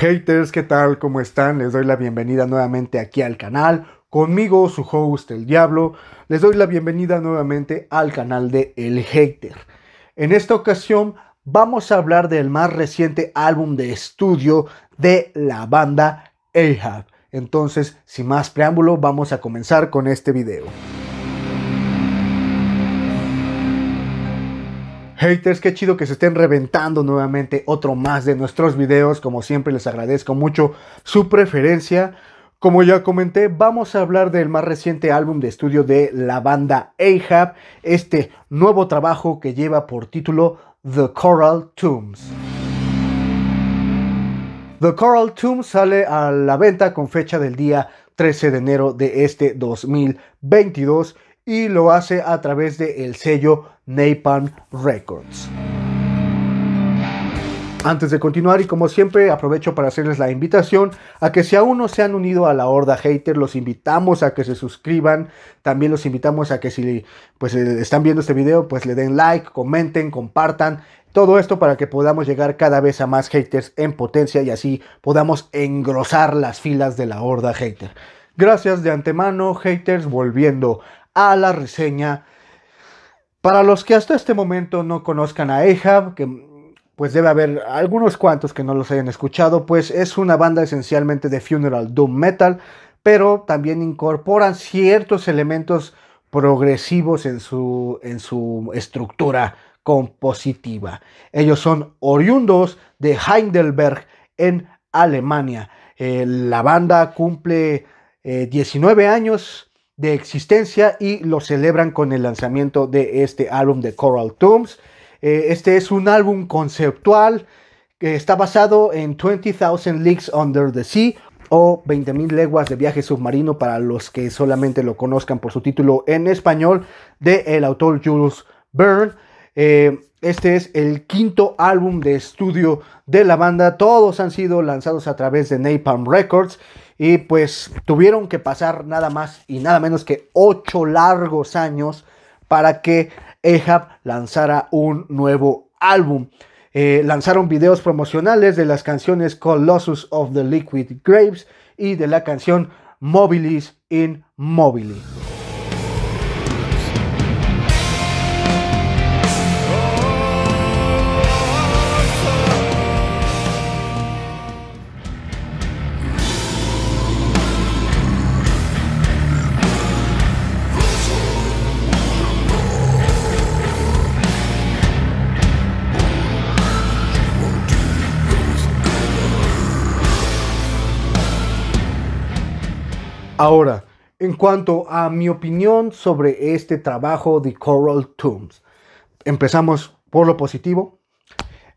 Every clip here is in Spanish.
Haters, ¿qué tal? ¿Cómo están? Les doy la bienvenida nuevamente aquí al canal. Conmigo, su host, el Diablo. Les doy la bienvenida nuevamente al canal de El Hater. En esta ocasión vamos a hablar del más reciente álbum de estudio de la banda Ahab. Entonces, sin más preámbulo, vamos a comenzar con este video. Haters, qué chido que se estén reventando nuevamente otro más de nuestros videos. Como siempre les agradezco mucho su preferencia. Como ya comenté, vamos a hablar del más reciente álbum de estudio de la banda Ahab, este nuevo trabajo que lleva por título The Coral Tombs. The Coral Tombs sale a la venta con fecha del día 13 de enero de este 2022 y lo hace a través del el sello Napalm Records. Antes de continuar y como siempre aprovecho para hacerles la invitación a que si aún no se han unido a la Horda Hater, los invitamos a que se suscriban, también los invitamos a que si pues, eh, están viendo este video pues le den like, comenten, compartan, todo esto para que podamos llegar cada vez a más haters en potencia y así podamos engrosar las filas de la Horda Hater. Gracias de antemano haters, volviendo a la reseña. Para los que hasta este momento no conozcan a Ahab, que mm, pues debe haber algunos cuantos que no los hayan escuchado, pues es una banda esencialmente de funeral doom metal, pero también incorporan ciertos elementos progresivos en su, en su estructura compositiva. Ellos son oriundos de Heidelberg en Alemania. Eh, la banda cumple 19 eh, años de existencia y lo celebran con el lanzamiento de este álbum de Coral Tombs. Eh, este es un álbum conceptual que está basado en 20,000 Leagues Under the Sea o 20.000 leguas de viaje submarino para los que solamente lo conozcan por su título en español de el autor Jules Verne. Eh, este es el quinto álbum de estudio de la banda. Todos han sido lanzados a través de Napalm Records. Y pues tuvieron que pasar nada más y nada menos que ocho largos años para que Ehab lanzara un nuevo álbum. Eh, lanzaron videos promocionales de las canciones Colossus of the Liquid Graves y de la canción Mobiles in Mobili. Ahora, en cuanto a mi opinión sobre este trabajo de Coral Tombs, empezamos por lo positivo.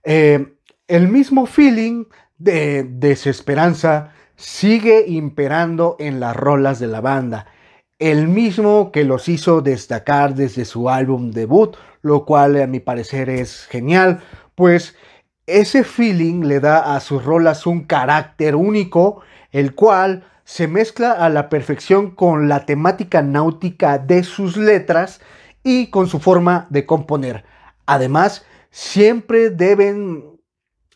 Eh, el mismo feeling de desesperanza sigue imperando en las rolas de la banda, el mismo que los hizo destacar desde su álbum debut, lo cual a mi parecer es genial, pues ese feeling le da a sus rolas un carácter único, el cual se mezcla a la perfección con la temática náutica de sus letras y con su forma de componer. Además, siempre deben,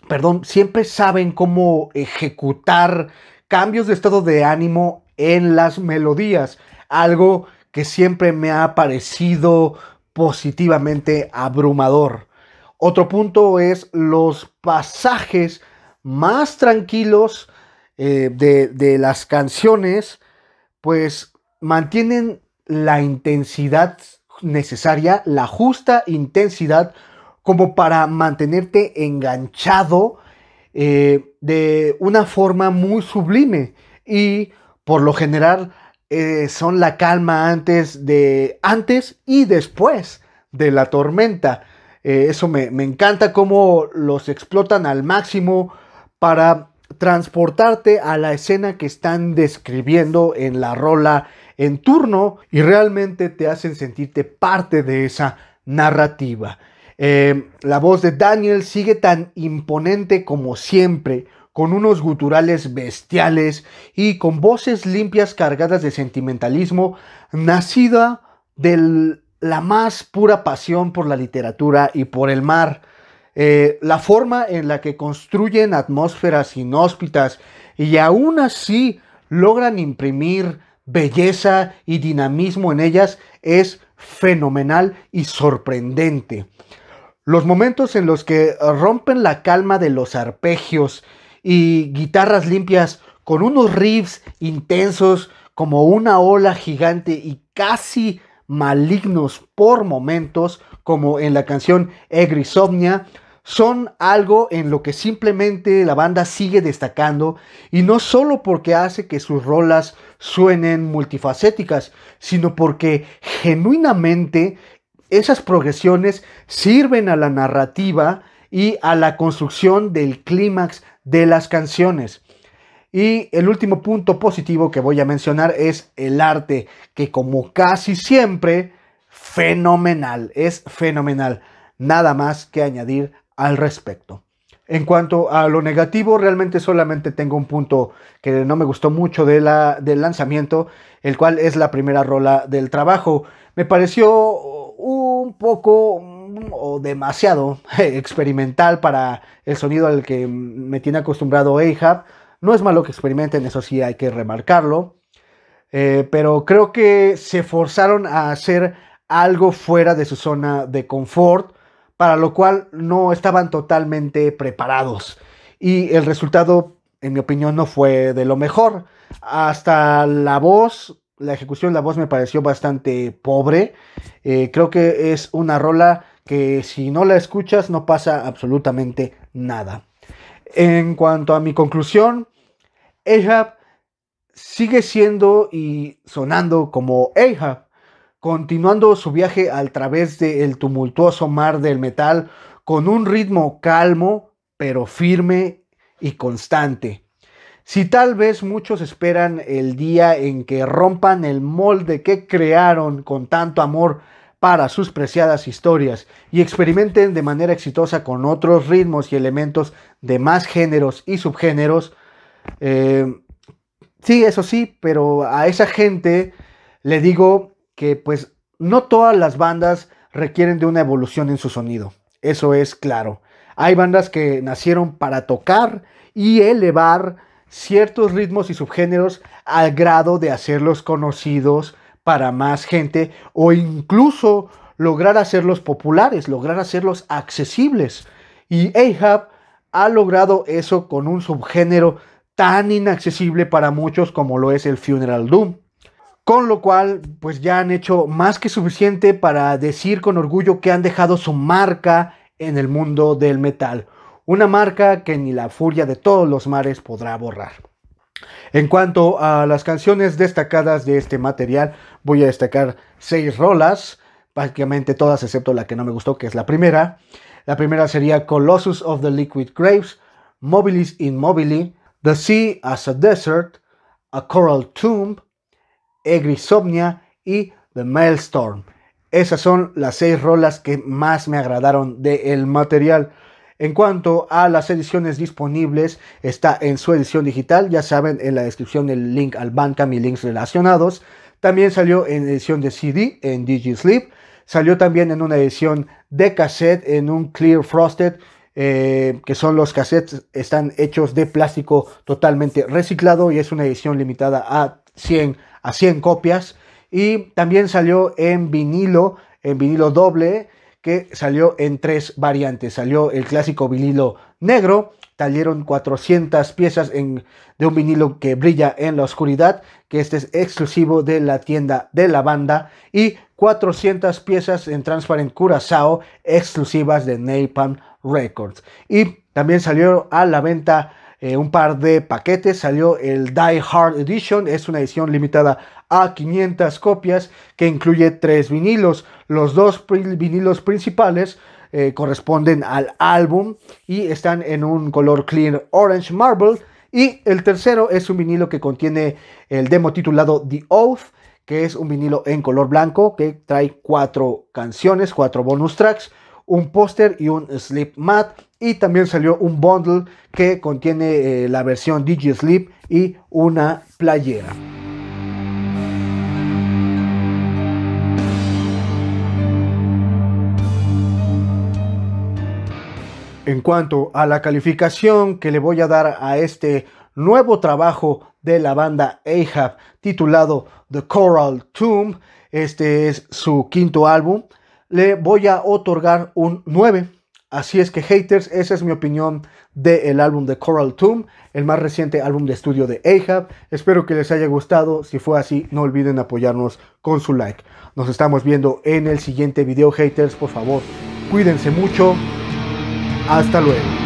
perdón, siempre saben cómo ejecutar cambios de estado de ánimo en las melodías, algo que siempre me ha parecido positivamente abrumador. Otro punto es los pasajes más tranquilos eh, de, las canciones, pues mantienen la intensidad necesaria, la justa intensidad, como para mantenerte enganchado eh, de una forma muy sublime. Y por lo general eh, son la calma antes de. antes y después de la tormenta. eso me, me encanta cómo los explotan al máximo para transportarte a la escena que están describiendo en la rola en turno y realmente te hacen sentirte parte de esa narrativa. Eh, la voz de Daniel sigue tan imponente como siempre, con unos guturales bestiales y con voces limpias cargadas de sentimentalismo, nacida de la más pura pasión por la literatura y por el mar. Eh, la forma en la que construyen atmósferas inhóspitas y aún así logran imprimir belleza y dinamismo en ellas es fenomenal y sorprendente. Los momentos en los que rompen la calma de los arpegios y guitarras limpias con unos riffs intensos como una ola gigante y casi malignos por momentos, como en la canción Egrisomnia, son algo en lo que simplemente la banda sigue destacando y no solo porque hace que sus rolas suenen multifacéticas, sino porque genuinamente esas progresiones sirven a la narrativa y a la construcción del clímax de las canciones. Y el último punto positivo que voy a mencionar es el arte, que como casi siempre, fenomenal, es fenomenal. Nada más que añadir al respecto. En cuanto a lo negativo, realmente solamente tengo un punto que no me gustó mucho de la, del lanzamiento, el cual es la primera rola del trabajo. Me pareció un poco mm, o demasiado experimental para el sonido al que me tiene acostumbrado Ahab. No es malo que experimenten, eso sí hay que remarcarlo. Eh, pero creo que se forzaron a hacer algo fuera de su zona de confort para lo cual no estaban totalmente preparados. Y el resultado, en mi opinión, no fue de lo mejor. Hasta la voz, la ejecución de la voz me pareció bastante pobre. Eh, creo que es una rola que si no la escuchas no pasa absolutamente nada. En cuanto a mi conclusión, Ahab sigue siendo y sonando como Ahab continuando su viaje a través del tumultuoso mar del metal con un ritmo calmo, pero firme y constante. Si tal vez muchos esperan el día en que rompan el molde que crearon con tanto amor para sus preciadas historias y experimenten de manera exitosa con otros ritmos y elementos de más géneros y subgéneros, eh, sí, eso sí, pero a esa gente le digo que pues no todas las bandas requieren de una evolución en su sonido. Eso es claro. Hay bandas que nacieron para tocar y elevar ciertos ritmos y subgéneros al grado de hacerlos conocidos para más gente o incluso lograr hacerlos populares, lograr hacerlos accesibles. Y Ahab ha logrado eso con un subgénero tan inaccesible para muchos como lo es el Funeral Doom. Con lo cual, pues ya han hecho más que suficiente para decir con orgullo que han dejado su marca en el mundo del metal. Una marca que ni la furia de todos los mares podrá borrar. En cuanto a las canciones destacadas de este material, voy a destacar seis rolas, prácticamente todas excepto la que no me gustó, que es la primera. La primera sería Colossus of the Liquid Graves, Mobilis in Mobili, The Sea as a Desert, A Coral Tomb, Egrisomnia y The Maelstrom. Esas son las seis rolas que más me agradaron del material. En cuanto a las ediciones disponibles, está en su edición digital, ya saben en la descripción el link al banca y links relacionados. También salió en edición de CD en DigiSleep. Salió también en una edición de cassette en un Clear Frosted, eh, que son los cassettes, están hechos de plástico totalmente reciclado y es una edición limitada a 100 a 100 copias. Y también salió en vinilo, en vinilo doble, que salió en tres variantes. Salió el clásico vinilo negro, salieron 400 piezas de un vinilo que brilla en la oscuridad, que este es exclusivo de la tienda de la banda, y 400 piezas en Transparent Curazao, exclusivas de Napalm Records. Y también salió a la venta eh, un par de paquetes. Salió el Die Hard Edition, es una edición limitada a 500 copias que incluye tres vinilos. Los dos vinilos principales eh, corresponden al álbum y están en un color clear orange marble. Y el tercero es un vinilo que contiene el demo titulado The Oath, que es un vinilo en color blanco que trae cuatro canciones, cuatro bonus tracks un póster y un sleep mat. Y también salió un bundle que contiene eh, la versión Digi Sleep y una playera. En cuanto a la calificación que le voy a dar a este nuevo trabajo de la banda Ahab titulado The Coral Tomb, este es su quinto álbum le voy a otorgar un 9. Así es que haters, esa es mi opinión del álbum de Coral Tomb, el más reciente álbum de estudio de Ahab. Espero que les haya gustado, si fue así no olviden apoyarnos con su like. Nos estamos viendo en el siguiente video haters, por favor, cuídense mucho, hasta luego.